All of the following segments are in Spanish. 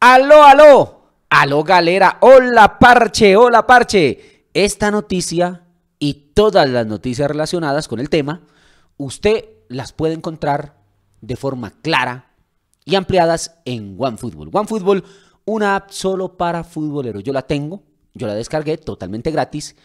Aló, aló, aló galera, hola parche, hola parche. Esta noticia y todas las noticias relacionadas con el tema, usted las puede encontrar de forma clara y ampliadas en OneFootball. OneFootball, una app solo para futboleros. Yo la tengo, yo la descargué totalmente gratis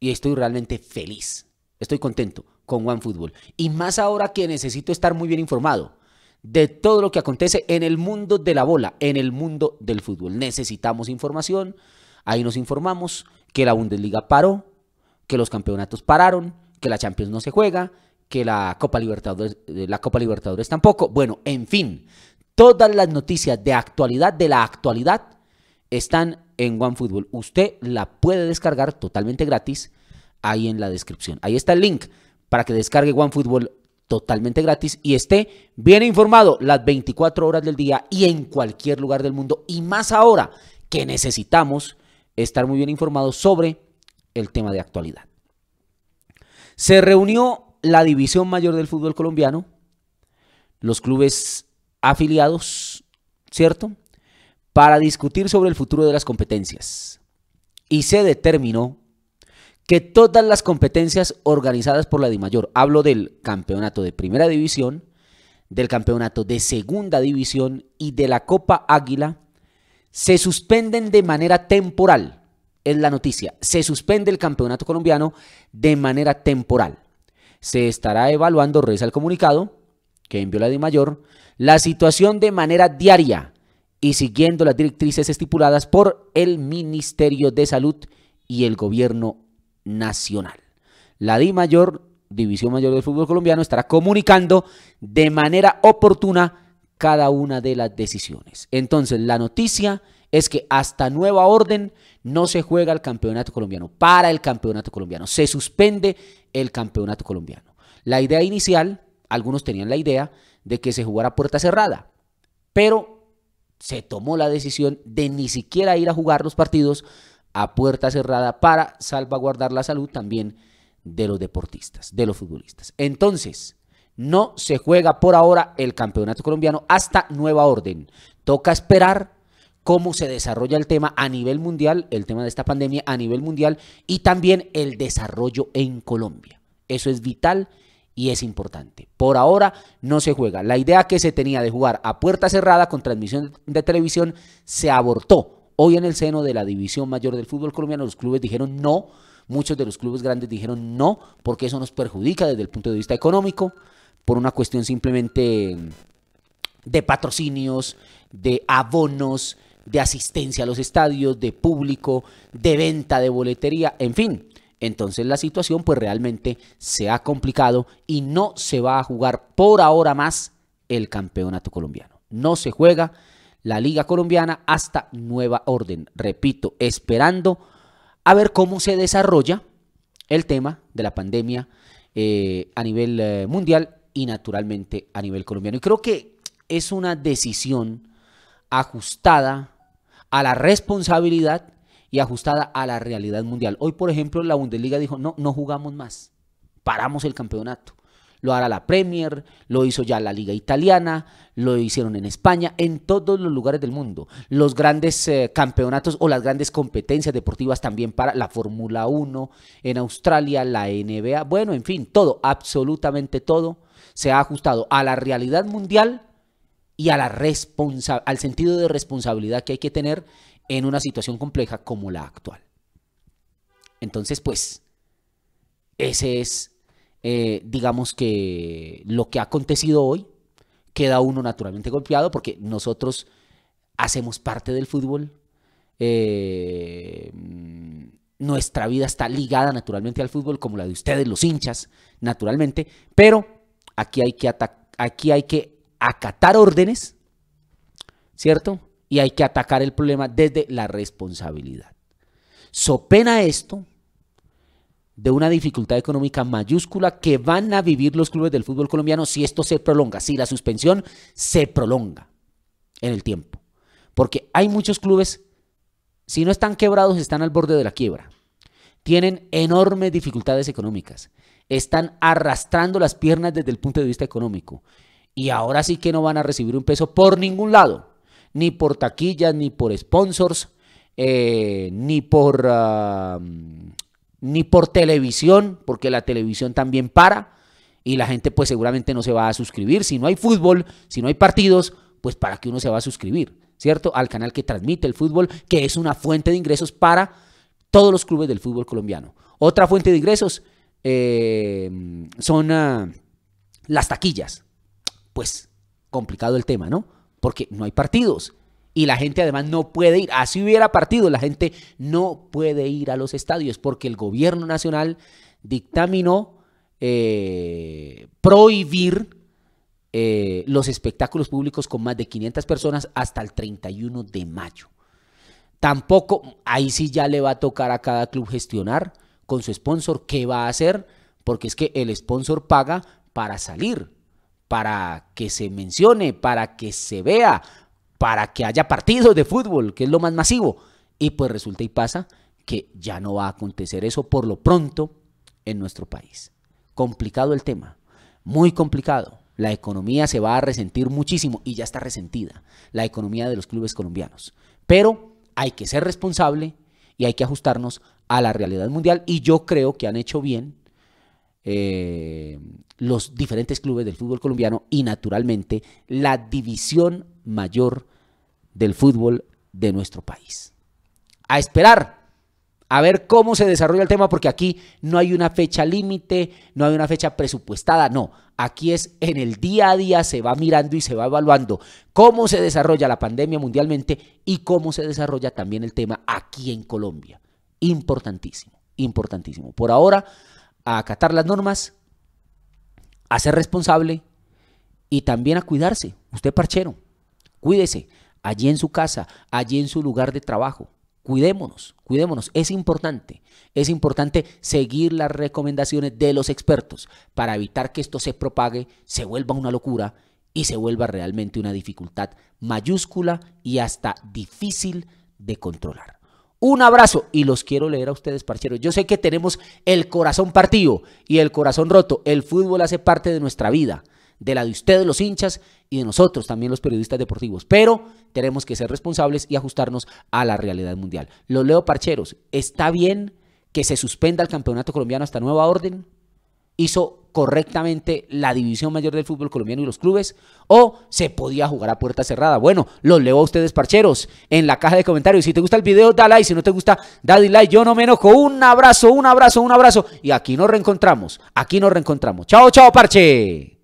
y estoy realmente feliz. Estoy contento con OneFootball. Y más ahora que necesito estar muy bien informado de todo lo que acontece en el mundo de la bola, en el mundo del fútbol. Necesitamos información, ahí nos informamos que la Bundesliga paró, que los campeonatos pararon, que la Champions no se juega, que la Copa Libertadores, eh, la Copa Libertadores tampoco. Bueno, en fin, todas las noticias de actualidad, de la actualidad, están en OneFootball. Usted la puede descargar totalmente gratis ahí en la descripción. Ahí está el link para que descargue OneFootball totalmente gratis y esté bien informado las 24 horas del día y en cualquier lugar del mundo. Y más ahora que necesitamos estar muy bien informados sobre el tema de actualidad. Se reunió la división mayor del fútbol colombiano, los clubes afiliados, ¿cierto? Para discutir sobre el futuro de las competencias. Y se determinó que todas las competencias organizadas por la DIMAYOR, hablo del campeonato de primera división, del campeonato de segunda división y de la Copa Águila, se suspenden de manera temporal. Es la noticia. Se suspende el campeonato colombiano de manera temporal. Se estará evaluando, revisa el comunicado que envió la DIMAYOR, la situación de manera diaria y siguiendo las directrices estipuladas por el Ministerio de Salud y el gobierno nacional. La Di Mayor, División Mayor del Fútbol Colombiano, estará comunicando de manera oportuna cada una de las decisiones. Entonces, la noticia es que hasta nueva orden no se juega el campeonato colombiano, para el campeonato colombiano, se suspende el campeonato colombiano. La idea inicial, algunos tenían la idea de que se jugara puerta cerrada, pero se tomó la decisión de ni siquiera ir a jugar los partidos a puerta cerrada para salvaguardar la salud también de los deportistas, de los futbolistas. Entonces, no se juega por ahora el campeonato colombiano hasta nueva orden. Toca esperar cómo se desarrolla el tema a nivel mundial, el tema de esta pandemia a nivel mundial y también el desarrollo en Colombia. Eso es vital y es importante. Por ahora no se juega. La idea que se tenía de jugar a puerta cerrada con transmisión de televisión se abortó Hoy en el seno de la división mayor del fútbol colombiano, los clubes dijeron no, muchos de los clubes grandes dijeron no, porque eso nos perjudica desde el punto de vista económico, por una cuestión simplemente de patrocinios, de abonos, de asistencia a los estadios, de público, de venta de boletería, en fin. Entonces la situación pues realmente se ha complicado y no se va a jugar por ahora más el campeonato colombiano. No se juega la Liga Colombiana hasta nueva orden. Repito, esperando a ver cómo se desarrolla el tema de la pandemia eh, a nivel eh, mundial y naturalmente a nivel colombiano. Y creo que es una decisión ajustada a la responsabilidad y ajustada a la realidad mundial. Hoy, por ejemplo, la Bundesliga dijo, no, no jugamos más, paramos el campeonato lo hará la Premier, lo hizo ya la Liga Italiana, lo hicieron en España, en todos los lugares del mundo. Los grandes eh, campeonatos o las grandes competencias deportivas también para la Fórmula 1 en Australia, la NBA, bueno, en fin, todo, absolutamente todo se ha ajustado a la realidad mundial y a la responsa al sentido de responsabilidad que hay que tener en una situación compleja como la actual. Entonces, pues, ese es eh, digamos que lo que ha acontecido hoy queda uno naturalmente golpeado porque nosotros hacemos parte del fútbol. Eh, nuestra vida está ligada naturalmente al fútbol, como la de ustedes, los hinchas, naturalmente. Pero aquí hay que, aquí hay que acatar órdenes, ¿cierto? Y hay que atacar el problema desde la responsabilidad. So pena esto, de una dificultad económica mayúscula que van a vivir los clubes del fútbol colombiano si esto se prolonga, si la suspensión se prolonga en el tiempo. Porque hay muchos clubes, si no están quebrados, están al borde de la quiebra. Tienen enormes dificultades económicas. Están arrastrando las piernas desde el punto de vista económico. Y ahora sí que no van a recibir un peso por ningún lado. Ni por taquillas, ni por sponsors, eh, ni por... Ah, ni por televisión, porque la televisión también para y la gente pues seguramente no se va a suscribir. Si no hay fútbol, si no hay partidos, pues para qué uno se va a suscribir, ¿cierto? Al canal que transmite el fútbol, que es una fuente de ingresos para todos los clubes del fútbol colombiano. Otra fuente de ingresos eh, son ah, las taquillas. Pues complicado el tema, ¿no? Porque no hay partidos y la gente además no puede ir. Así hubiera partido, la gente no puede ir a los estadios porque el gobierno nacional dictaminó eh, prohibir eh, los espectáculos públicos con más de 500 personas hasta el 31 de mayo. Tampoco, ahí sí ya le va a tocar a cada club gestionar con su sponsor qué va a hacer, porque es que el sponsor paga para salir, para que se mencione, para que se vea, para que haya partidos de fútbol, que es lo más masivo. Y pues resulta y pasa que ya no va a acontecer eso por lo pronto en nuestro país. Complicado el tema, muy complicado. La economía se va a resentir muchísimo y ya está resentida, la economía de los clubes colombianos. Pero hay que ser responsable y hay que ajustarnos a la realidad mundial y yo creo que han hecho bien eh, los diferentes clubes del fútbol colombiano y naturalmente la división mayor del fútbol de nuestro país. A esperar, a ver cómo se desarrolla el tema, porque aquí no hay una fecha límite, no hay una fecha presupuestada, no. Aquí es en el día a día se va mirando y se va evaluando cómo se desarrolla la pandemia mundialmente y cómo se desarrolla también el tema aquí en Colombia. Importantísimo, importantísimo. Por ahora, a acatar las normas, a ser responsable y también a cuidarse. Usted parchero, cuídese allí en su casa, allí en su lugar de trabajo. Cuidémonos, cuidémonos. Es importante, es importante seguir las recomendaciones de los expertos para evitar que esto se propague, se vuelva una locura y se vuelva realmente una dificultad mayúscula y hasta difícil de controlar. Un abrazo y los quiero leer a ustedes, parcheros. Yo sé que tenemos el corazón partido y el corazón roto. El fútbol hace parte de nuestra vida, de la de ustedes los hinchas y de nosotros también los periodistas deportivos. Pero tenemos que ser responsables y ajustarnos a la realidad mundial. Los leo, parcheros. ¿Está bien que se suspenda el campeonato colombiano hasta nueva orden? hizo correctamente la división mayor del fútbol colombiano y los clubes, o se podía jugar a puerta cerrada. Bueno, los leo a ustedes, parcheros, en la caja de comentarios. Si te gusta el video, dale like. Si no te gusta, dale like. Yo no me enojo. Un abrazo, un abrazo, un abrazo. Y aquí nos reencontramos. Aquí nos reencontramos. Chao, chao, parche.